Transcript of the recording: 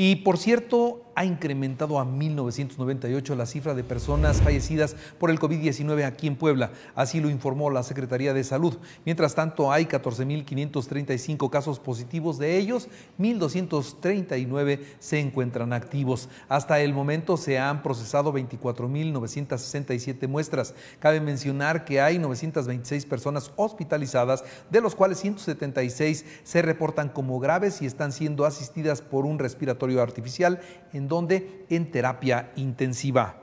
Y por cierto, ha incrementado a 1.998 la cifra de personas fallecidas por el COVID-19 aquí en Puebla. Así lo informó la Secretaría de Salud. Mientras tanto, hay 14.535 casos positivos. De ellos, 1.239 se encuentran activos. Hasta el momento se han procesado 24.967 muestras. Cabe mencionar que hay 926 personas hospitalizadas, de los cuales 176 se reportan como graves y están siendo asistidas por un respiratorio artificial en donde En terapia intensiva.